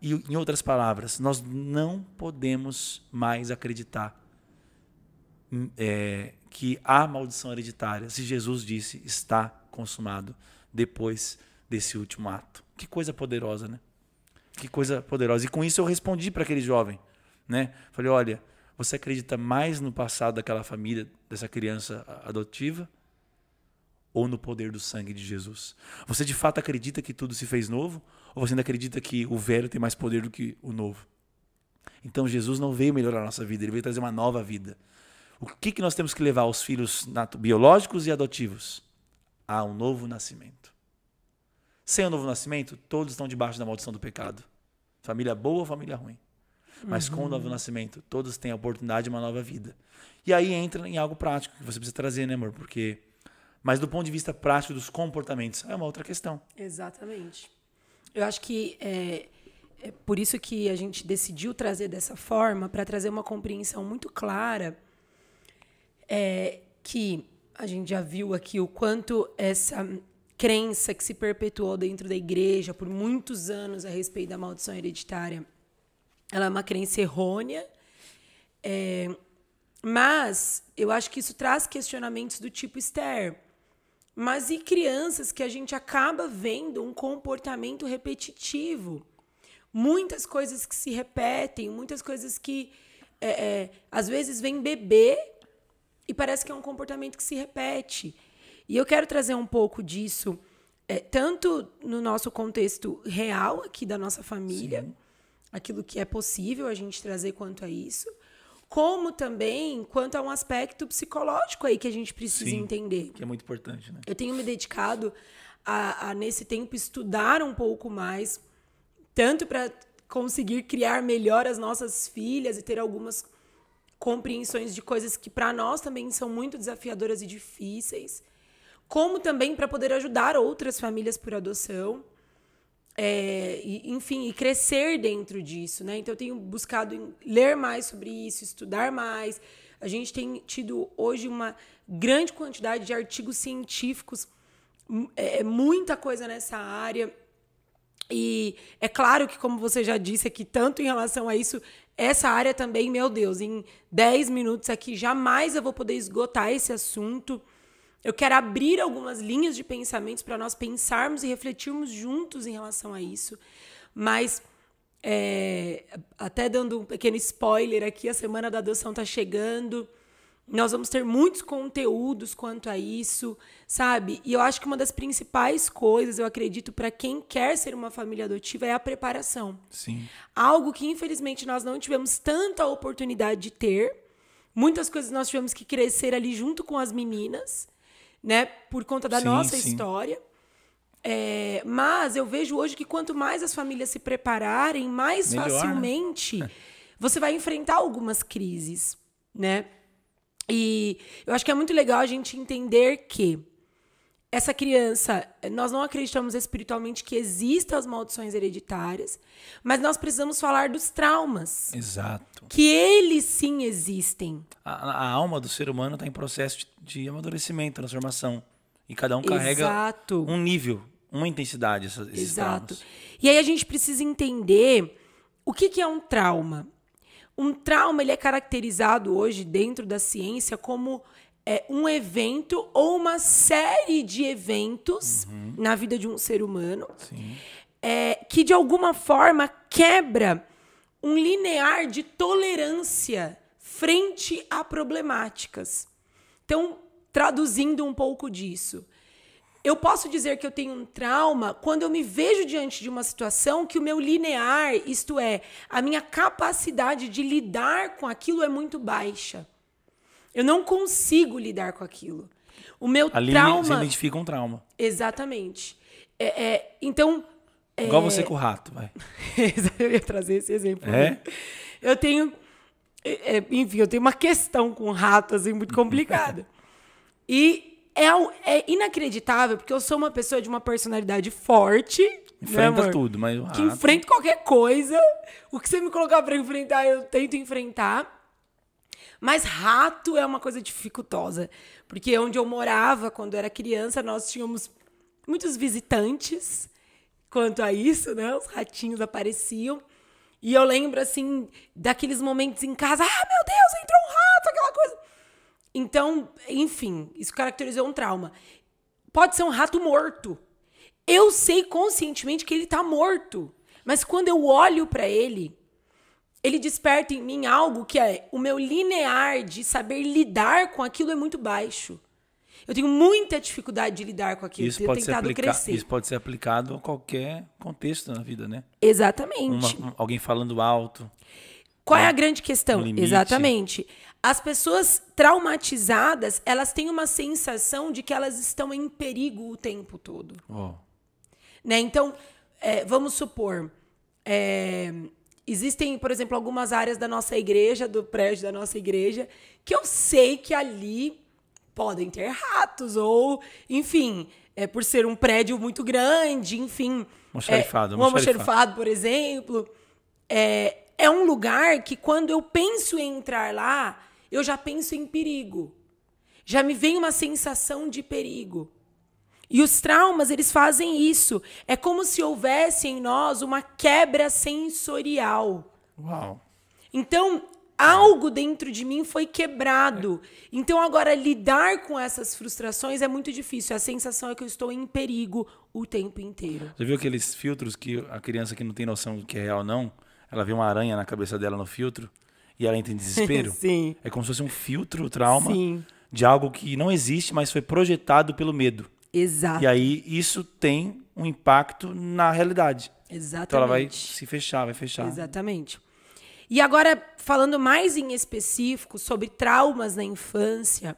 E, em outras palavras, nós não podemos mais acreditar hum, é, que há maldição hereditária se Jesus disse está consumado depois desse último ato. Que coisa poderosa, né? Que coisa poderosa. E com isso eu respondi para aquele jovem, né? Falei, olha, você acredita mais no passado daquela família, dessa criança adotiva, ou no poder do sangue de Jesus? Você de fato acredita que tudo se fez novo, ou você ainda acredita que o velho tem mais poder do que o novo? Então Jesus não veio melhorar a nossa vida, ele veio trazer uma nova vida. O que, que nós temos que levar aos filhos biológicos e adotivos? A um novo nascimento. Sem o novo nascimento, todos estão debaixo da maldição do pecado. Família boa, família ruim. Mas uhum. com o uhum. novo nascimento, todos têm a oportunidade de uma nova vida. E aí entra em algo prático que você precisa trazer, né, amor? Porque. Mas do ponto de vista prático dos comportamentos, é uma outra questão. Exatamente. Eu acho que é, é por isso que a gente decidiu trazer dessa forma para trazer uma compreensão muito clara é, que a gente já viu aqui o quanto essa crença que se perpetuou dentro da igreja por muitos anos a respeito da maldição hereditária, ela é uma crença errônea. É, mas eu acho que isso traz questionamentos do tipo Esther. Mas e crianças que a gente acaba vendo um comportamento repetitivo? Muitas coisas que se repetem, muitas coisas que é, é, às vezes vem bebê e parece que é um comportamento que se repete. E eu quero trazer um pouco disso, é, tanto no nosso contexto real aqui da nossa família, Sim. aquilo que é possível a gente trazer quanto a isso, como também quanto a um aspecto psicológico aí que a gente precisa Sim, entender. Que é muito importante, né? Eu tenho me dedicado a, a nesse tempo, estudar um pouco mais, tanto para conseguir criar melhor as nossas filhas e ter algumas compreensões de coisas que para nós também são muito desafiadoras e difíceis, como também para poder ajudar outras famílias por adoção. É, e, enfim, e crescer dentro disso, né? Então eu tenho buscado ler mais sobre isso, estudar mais. A gente tem tido hoje uma grande quantidade de artigos científicos, hum, é, é, muita coisa nessa área. E é claro que, como você já disse aqui, tanto em relação a isso, essa área também, meu Deus, em 10 minutos aqui, jamais eu vou poder esgotar esse assunto. Eu quero abrir algumas linhas de pensamentos para nós pensarmos e refletirmos juntos em relação a isso. Mas, é, até dando um pequeno spoiler aqui, a semana da adoção está chegando. Nós vamos ter muitos conteúdos quanto a isso, sabe? E eu acho que uma das principais coisas, eu acredito, para quem quer ser uma família adotiva é a preparação. Sim. Algo que, infelizmente, nós não tivemos tanta oportunidade de ter. Muitas coisas nós tivemos que crescer ali junto com as meninas né? Por conta da sim, nossa sim. história. É, mas eu vejo hoje que quanto mais as famílias se prepararem, mais Melhor, né? facilmente né? você vai enfrentar algumas crises, né? E eu acho que é muito legal a gente entender que essa criança, nós não acreditamos espiritualmente que existam as maldições hereditárias, mas nós precisamos falar dos traumas. Exato. Que eles sim existem. A, a alma do ser humano está em processo de, de, amadurecimento, transformação. E cada um carrega Exato. um nível, uma intensidade, esses Exato. Traumas. E aí a gente precisa entender o que, que é um trauma. Um trauma ele é caracterizado hoje dentro da ciência como é, um evento ou uma série de eventos uhum. na vida de um ser humano é, que, de alguma forma, quebra um linear de tolerância frente a problemáticas. Então, traduzindo um pouco disso. Eu posso dizer que eu tenho um trauma quando eu me vejo diante de uma situação que o meu linear, isto é, a minha capacidade de lidar com aquilo é muito baixa. Eu não consigo lidar com aquilo. O meu Ali trauma. Você identifica um trauma. Exatamente. É, é, então. É, Igual você com o rato, vai. eu ia trazer esse exemplo. É? Né? Eu tenho. É, é, enfim, eu tenho uma questão com rato, assim, muito complicada. e é, inacreditável, porque eu sou uma pessoa de uma personalidade forte. Né, enfrenta né, tudo, mas. O rato... Que enfrenta qualquer coisa. O que você me colocar pra enfrentar, eu tento enfrentar. Mas rato é uma coisa dificultosa. Porque onde eu morava, quando era criança, nós tínhamos muitos visitantes quanto a isso, né? Os ratinhos apareciam. E eu lembro, assim, daqueles momentos em casa: ah, meu Deus, entrou um rato, aquela coisa. Então, enfim, isso caracterizou um trauma. Pode ser um rato morto. Eu sei conscientemente que ele tá morto. Mas quando eu olho para ele, ele desperta em mim algo que é o meu linear de saber lidar com aquilo é muito baixo. Eu tenho muita dificuldade de lidar com aquilo. Isso, pode ser, aplica isso pode ser aplicado a qualquer contexto na vida, né? Exatamente. Uma, alguém falando alto. Qual é né? a grande questão? Exatamente. As pessoas traumatizadas, elas têm uma sensação de que elas estão em perigo o tempo todo. Oh. Né? Então, é, vamos supor. É, Existem, por exemplo, algumas áreas da nossa igreja, do prédio da nossa igreja, que eu sei que ali podem ter ratos, ou, enfim, é por ser um prédio muito grande, enfim. Moxarifado, é, um almoxarifado, por exemplo. É, é um lugar que quando eu penso em entrar lá, eu já penso em perigo. Já me vem uma sensação de perigo. E os traumas, eles fazem isso. É como se houvesse em nós uma quebra sensorial. Uau. Então, algo dentro de mim foi quebrado. Então agora lidar com essas frustrações é muito difícil. A sensação é que eu estou em perigo o tempo inteiro. Você viu aqueles filtros que a criança que não tem noção do que é real não, ela vê uma aranha na cabeça dela no filtro e ela entra em desespero? Sim. É como se fosse um filtro, trauma Sim. de algo que não existe, mas foi projetado pelo medo. Exato. E aí isso tem um impacto na realidade. Exatamente. Então ela vai se fechar, vai fechar. Exatamente. E agora, falando mais em específico sobre traumas na infância,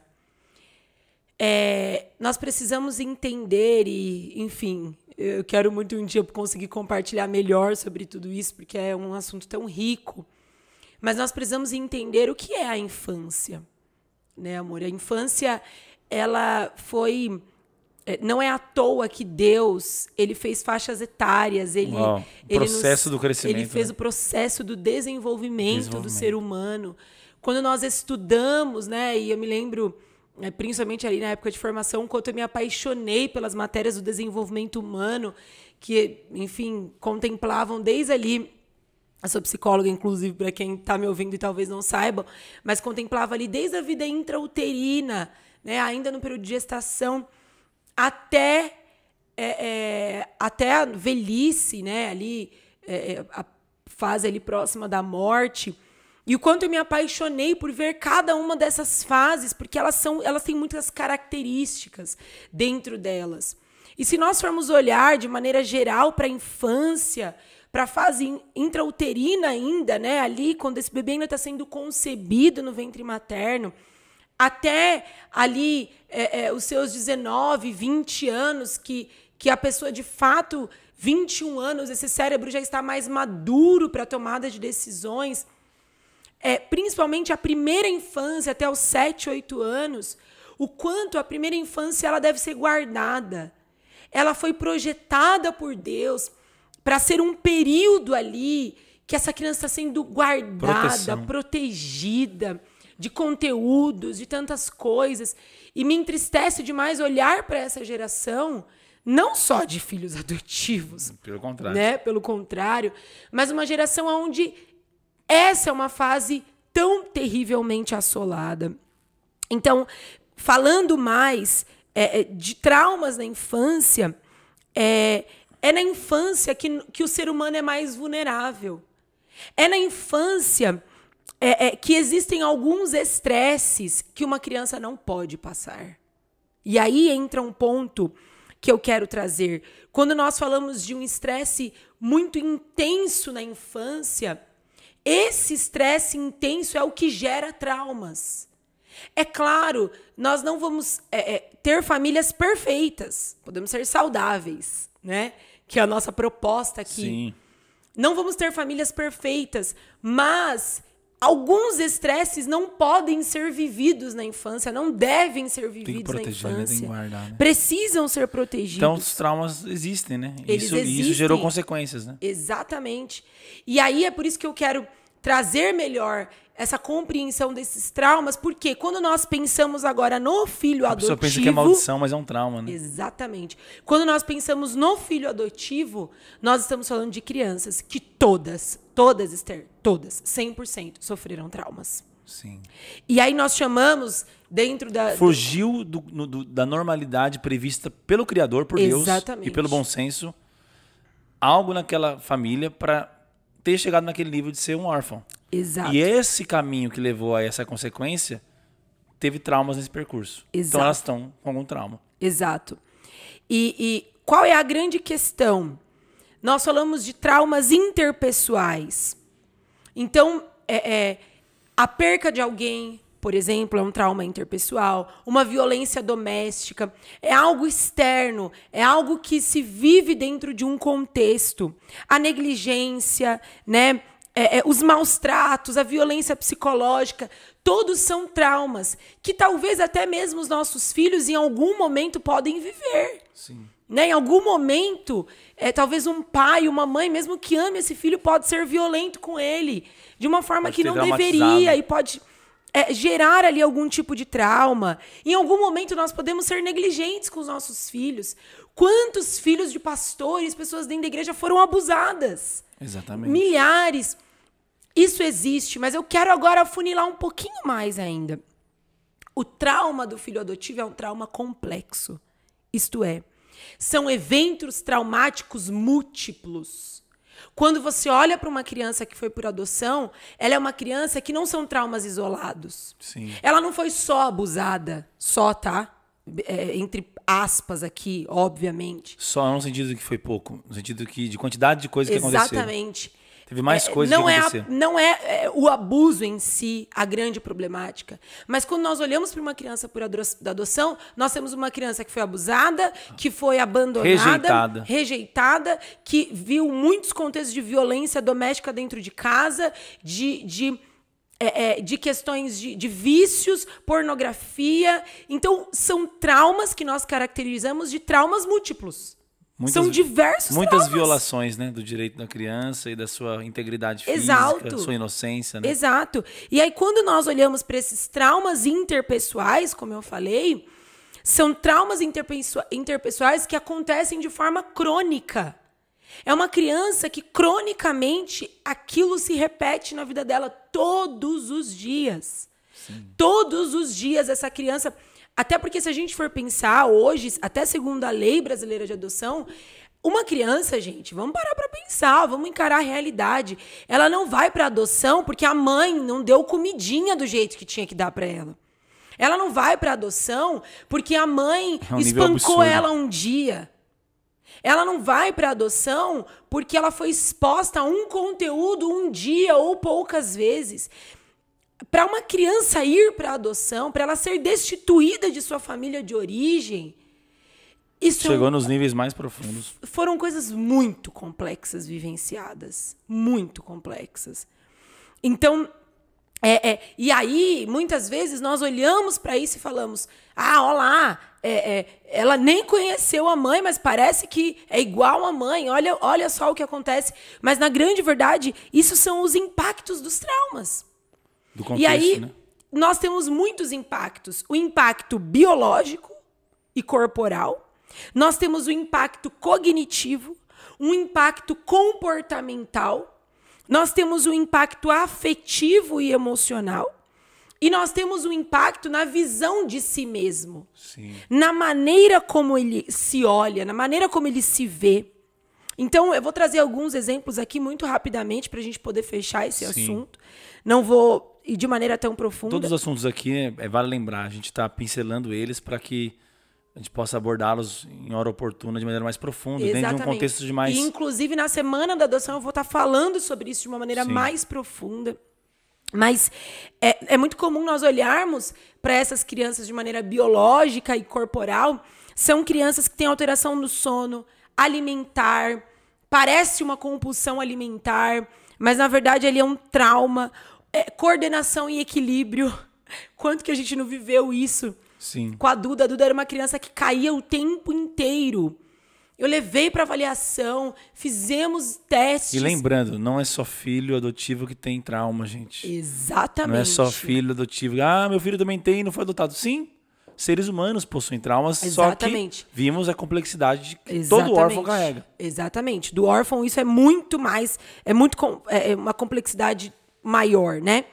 é, nós precisamos entender e, enfim, eu quero muito um dia conseguir compartilhar melhor sobre tudo isso, porque é um assunto tão rico. Mas nós precisamos entender o que é a infância, né, amor? A infância, ela foi é, não é à toa que Deus ele fez faixas etárias ele Uau, ele processo nos, do crescimento ele fez né? o processo do desenvolvimento, desenvolvimento, do ser humano quando nós estudamos né e eu me lembro é, principalmente ali na época de formação quanto eu me apaixonei pelas matérias do desenvolvimento humano que enfim contemplavam desde ali eu sou psicóloga, inclusive, para quem está me ouvindo e talvez não saiba, mas contemplava ali desde a vida intrauterina, né, ainda no período de gestação, até, é, é, até a velhice, né? Ali, é, é, a fase ali próxima da morte. E o quanto eu me apaixonei por ver cada uma dessas fases, porque elas, são, elas têm muitas características dentro delas. E se nós formos olhar de maneira geral para a infância, para a fase intrauterina ainda, né? Ali, quando esse bebê ainda está sendo concebido no ventre materno, até ali é, é, os seus 19, 20 anos, que, que a pessoa de fato, 21 anos, esse cérebro já está mais maduro para tomada de decisões. É, principalmente a primeira infância, até os 7, 8 anos, o quanto a primeira infância ela deve ser guardada. Ela foi projetada por Deus para ser um período ali que essa criança está sendo guardada, Proteção. protegida de conteúdos, de tantas coisas. E me entristece demais olhar para essa geração não só de filhos adotivos. Pelo contrário. Né? Pelo contrário. Mas uma geração onde essa é uma fase tão terrivelmente assolada. Então, falando mais é, é de traumas na infância, é, é na infância que, que o ser humano é mais vulnerável. É na infância é, é, que existem alguns estresses que uma criança não pode passar. E aí entra um ponto que eu quero trazer. Quando nós falamos de um estresse muito intenso na infância, esse estresse intenso é o que gera traumas. É claro, nós não vamos é, é, ter famílias perfeitas, podemos ser saudáveis, né? Que é a nossa proposta aqui. Sim. Não vamos ter famílias perfeitas, mas Alguns estresses não podem ser vividos na infância, não devem ser vividos proteger, na né? infância. Guardar, né? Precisam ser protegidos. Então os traumas existem, né? Eles isso, existem. isso gerou consequências, né? Exatamente. E aí é por isso que eu quero trazer melhor essa compreensão desses traumas, porque quando nós pensamos agora no filho adotivo. A pessoa pensa que é maldição, mas é um trauma, né? Exatamente. Quando nós pensamos no filho adotivo, nós estamos falando de crianças que todas, todas, Esther, todas, 100% sofreram traumas. Sim. E aí nós chamamos dentro da. Fugiu do, no, do, da normalidade prevista pelo Criador, por Exatamente. Deus e pelo bom senso, algo naquela família para ter chegado naquele nível de ser um órfão. Exato. E esse caminho que levou a essa consequência teve traumas nesse percurso. Então, Exato. Então elas estão com algum trauma. Exato. E, e qual é a grande questão? Nós falamos de traumas interpessoais. Então, é, é, a perca de alguém, por exemplo, é um trauma interpessoal, uma violência doméstica, é algo externo, é algo que se vive dentro de um contexto. A negligência, né? é, é, os maus tratos, a violência psicológica, todos são traumas que talvez até mesmo os nossos filhos em algum momento podem viver. Sim. Né? Em algum momento, é, talvez um pai, uma mãe, mesmo que ame esse filho, pode ser violento com ele de uma forma pode que não deveria e pode é, gerar ali algum tipo de trauma. Em algum momento, nós podemos ser negligentes com os nossos filhos. Quantos filhos de pastores, pessoas dentro da igreja foram abusadas? Exatamente. Milhares. Isso existe, mas eu quero agora afunilar um pouquinho mais ainda. O trauma do filho adotivo é um trauma complexo. Isto é, são eventos traumáticos múltiplos. Quando você olha para uma criança que foi por adoção, ela é uma criança que não são traumas isolados. Sim. Ela não foi só abusada, só, tá? É, entre aspas aqui, obviamente. Só no sentido que foi pouco, no sentido que de quantidade de coisa que aconteceu. Exatamente. Teve mais é, coisas não é a, Não é, é, o abuso em si a grande problemática. Mas quando nós olhamos para uma criança por adoção, nós temos uma criança que foi abusada, que foi abandonada, rejeitada, rejeitada que viu muitos contextos de violência doméstica dentro de casa, de, de é, é, de questões de, de, vícios, pornografia. Então, são traumas que nós caracterizamos de traumas múltiplos. Muitas, São diversos Muitas traumas. violações, né? Do direito da criança e da sua integridade Exato. física, sua inocência, né? Exato. E aí, quando nós olhamos para esses traumas interpessoais, como eu falei, são traumas interpessoais que acontecem de forma crônica. É uma criança que cronicamente aquilo se repete na vida dela todos os dias. Sim. Todos os dias essa criança até porque se a gente for pensar hoje, até segundo a lei brasileira de adoção, uma criança, gente, vamos parar para pensar, vamos encarar a realidade. Ela não vai para adoção porque a mãe não deu comidinha do jeito que tinha que dar para ela. Ela não vai para adoção porque a mãe é um espancou ela um dia. Ela não vai para adoção porque ela foi exposta a um conteúdo um dia ou poucas vezes para uma criança ir para adoção, para ela ser destituída de sua família de origem, isso chegou é um... nos níveis mais profundos. Foram coisas muito complexas vivenciadas, muito complexas. Então, é, é, e aí, muitas vezes, nós olhamos para isso e falamos: ah, olá, é, é, ela nem conheceu a mãe, mas parece que é igual a mãe, olha, olha só o que acontece. Mas, na grande verdade, isso são os impactos dos traumas. Do contexto, e aí, né? nós temos muitos impactos. O impacto biológico e corporal, nós temos o impacto cognitivo, um impacto comportamental, nós temos o impacto afetivo e emocional. E nós temos um impacto na visão de si mesmo. Sim. Na maneira como ele se olha, na maneira como ele se vê. Então, eu vou trazer alguns exemplos aqui muito rapidamente para a gente poder fechar esse Sim. assunto. Não vou e de maneira tão profunda. Todos os assuntos aqui, é, é vale lembrar, a gente está pincelando eles para que a gente possa abordá-los em hora oportuna, de maneira mais profunda, Exatamente. dentro de um contexto de mais. E, inclusive, na semana da adoção, eu vou estar tá falando sobre isso de uma maneira Sim. mais profunda. Mas é, é muito comum nós olharmos para essas crianças de maneira biológica e corporal. São crianças que têm alteração no sono, alimentar, parece uma compulsão alimentar, mas na verdade ali é um trauma, é, coordenação e equilíbrio. Quanto que a gente não viveu isso? Sim. Com a Duda, a Duda era uma criança que caía o tempo inteiro. Eu levei para avaliação, fizemos testes. E lembrando, não é só filho adotivo que tem trauma, gente. Exatamente. Não é só filho adotivo. Ah, meu filho também tem, não foi adotado. Sim, seres humanos possuem traumas, Exatamente. só que vimos a complexidade que Exatamente. todo órfão carrega. Exatamente. Do órfão isso é muito mais, é muito é, é uma complexidade maior, né?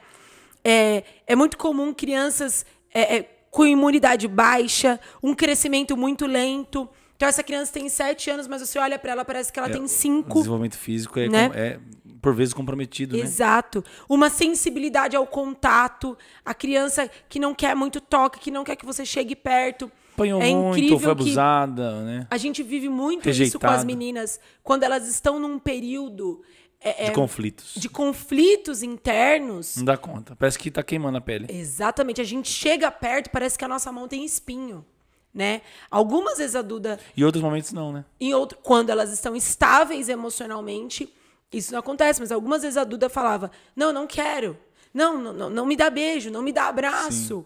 É, é muito comum crianças é, é, com imunidade baixa, um crescimento muito lento. Então, essa criança tem 7 anos, mas você olha para ela, parece que ela é, tem 5. O desenvolvimento físico é, né? é por vezes comprometido, Exato. né? Exato. Uma sensibilidade ao contato. A criança que não quer muito toque, que não quer que você chegue perto. Apanhou é muito, foi abusada, né? A gente vive muito Rejeitado. isso com as meninas. Quando elas estão num período é, de é, conflitos. De conflitos internos. Não dá conta. Parece que tá queimando a pele. Exatamente. A gente chega perto, parece que a nossa mão tem espinho. Né? Algumas vezes a Duda. Em outros momentos, não, né? Em outro, quando elas estão estáveis emocionalmente, isso não acontece. Mas algumas vezes a Duda falava: Não, não quero. Não, não, não, não me dá beijo, não me dá abraço. Sim.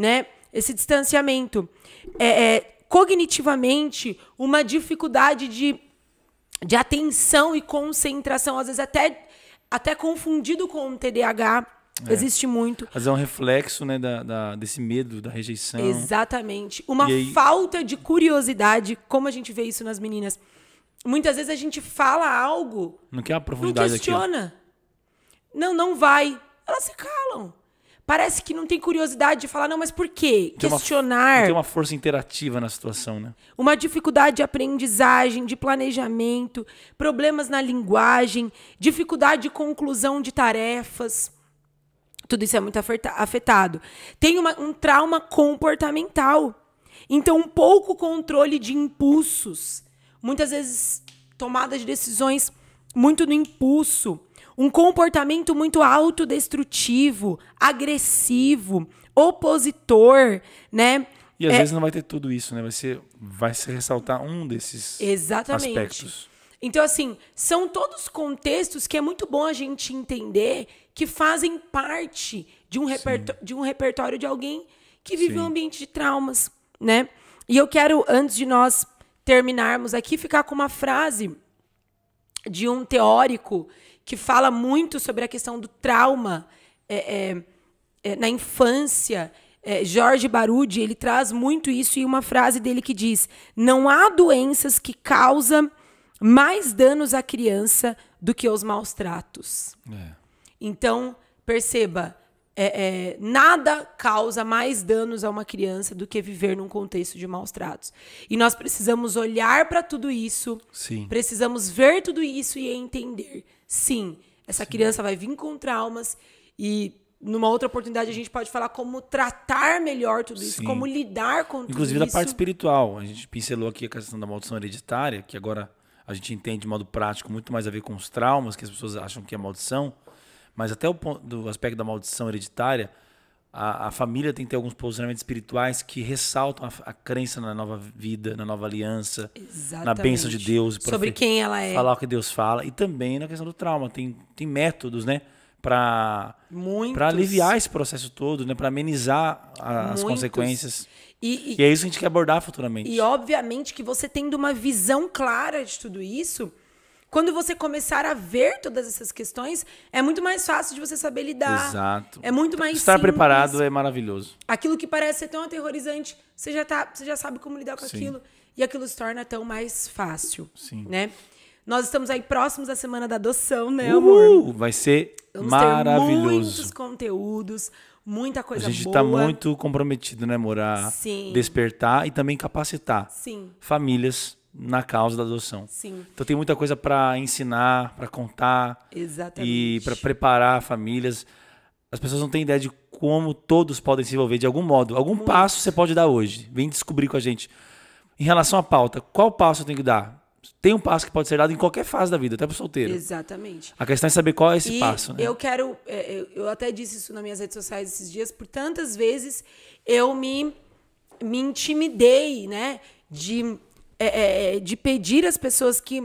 Né? Esse distanciamento. É, é, cognitivamente, uma dificuldade de de atenção e concentração, às vezes até, até confundido com o TDAH. É. Existe muito. Mas é um reflexo né, da, da, desse medo, da rejeição. Exatamente. Uma aí... falta de curiosidade, como a gente vê isso nas meninas. Muitas vezes a gente fala algo. Não quer a profundidade Não questiona. não, não vai. Elas se calam parece que não tem curiosidade de falar, não, mas por quê? Tem Questionar. Uma, tem uma força interativa na situação, né? Uma dificuldade de aprendizagem, de planejamento, problemas na linguagem, dificuldade de conclusão de tarefas. Tudo isso é muito afetado. Tem uma, um trauma comportamental. Então, um pouco controle de impulsos. Muitas vezes, tomada de decisões muito no impulso um comportamento muito autodestrutivo, agressivo, opositor, né? E às é... vezes não vai ter tudo isso, né? Vai, ser, vai se ressaltar um desses Exatamente. aspectos. Então, assim, são todos contextos que é muito bom a gente entender que fazem parte de um, de um repertório de alguém que vive Sim. um ambiente de traumas, né? E eu quero, antes de nós terminarmos aqui, ficar com uma frase de um teórico que fala muito sobre a questão do trauma é, é, é na infância. É, Jorge Barudi, ele traz muito isso e uma frase dele que diz: "Não há doenças que causam mais danos à criança do que os maus tratos". É. Então, perceba, é, é, nada causa mais danos a uma criança do que viver num contexto de maus tratos. E nós precisamos olhar para tudo isso, Sim. precisamos ver tudo isso e entender. Sim, essa Sim. criança vai vir com traumas e numa outra oportunidade a gente pode falar como tratar melhor tudo isso, Sim. como lidar com Inclusive, tudo isso. Inclusive da parte espiritual, a gente pincelou aqui a questão da maldição hereditária, que agora a gente entende de modo prático muito mais a ver com os traumas que as pessoas acham que é maldição. Mas até o ponto, do aspecto da maldição hereditária, a, a, família tem que ter alguns posicionamentos espirituais que ressaltam a, a crença na nova vida, na nova aliança, Exatamente. na bênção de Deus. Sobre quem ela é. Falar o que Deus fala. E também na questão do trauma. Tem, tem métodos, né? Para aliviar esse processo todo, né? para amenizar a, as consequências. E, e, e é isso que a gente quer abordar futuramente. E obviamente que você tendo uma visão clara de tudo isso, quando você começar a ver todas essas questões, é muito mais fácil de você saber lidar. Exato. É muito mais Estar simples. preparado é maravilhoso. Aquilo que parece ser tão aterrorizante, você já, tá, você já sabe como lidar com Sim. aquilo. E aquilo se torna tão mais fácil. Sim. Né? Nós estamos aí próximos da semana da adoção, né, Uhul, amor? Vai ser Vamos maravilhoso. Ter muitos conteúdos, muita coisa tá boa. A gente está muito comprometido, né, Morar? Sim. Despertar e também capacitar. Sim. Famílias na causa da adoção. Sim. Então tem muita coisa para ensinar, para contar Exatamente. e para preparar famílias. As pessoas não têm ideia de como todos podem se envolver de algum modo. Algum Muito. passo você pode dar hoje. Vem descobrir com a gente. Em relação à pauta, qual passo eu tenho que dar? Tem um passo que pode ser dado em qualquer fase da vida, até para o solteiro. Exatamente. A questão é saber qual é esse e passo. Né? Eu quero. É, é, eu até disse isso nas minhas redes sociais esses dias. Por tantas vezes eu me, me intimidei, né? De é, é, de pedir às pessoas que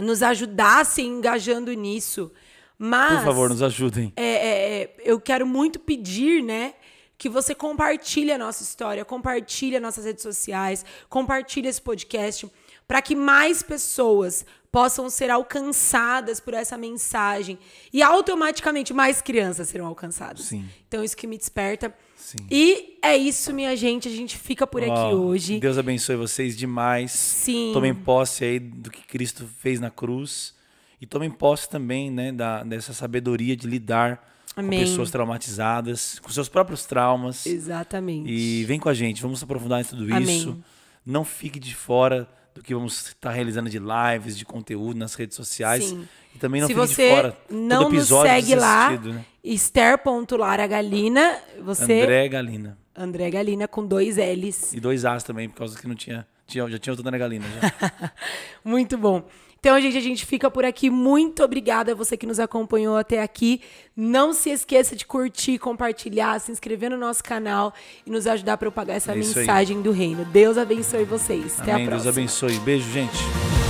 nos ajudassem engajando nisso. Mas, Por favor, nos ajudem. É, é, é eu quero muito pedir, né? que você compartilhe a nossa história, compartilhe nossas redes sociais, compartilhe esse podcast, para que mais pessoas possam ser alcançadas por essa mensagem e automaticamente mais crianças serão alcançadas. Sim. Então isso que me desperta Sim. E é isso, minha gente. A gente fica por oh, aqui hoje. Deus abençoe vocês demais. Sim. Tomem posse aí do que Cristo fez na cruz. E tomem posse também, né, da, dessa sabedoria de lidar Amém. com pessoas traumatizadas, com seus próprios traumas. Exatamente. E vem com a gente, vamos aprofundar em tudo Amém. isso. Não fique de fora do que vamos estar realizando de lives, de conteúdo nas redes sociais. Sim. E também não Se você fora. não nos segue lá, né? Esther.laragalina, você... André Galina. André Galina com dois L's. E dois A's também, por causa que não tinha... tinha já tinha outra André Galina. Muito bom. Então, gente, a gente fica por aqui. Muito obrigada a você que nos acompanhou até aqui. Não se esqueça de curtir, compartilhar, se inscrever no nosso canal e nos ajudar a propagar essa é mensagem aí. do reino. Deus abençoe vocês. Até Amém. a próxima. Deus abençoe. Beijo, gente.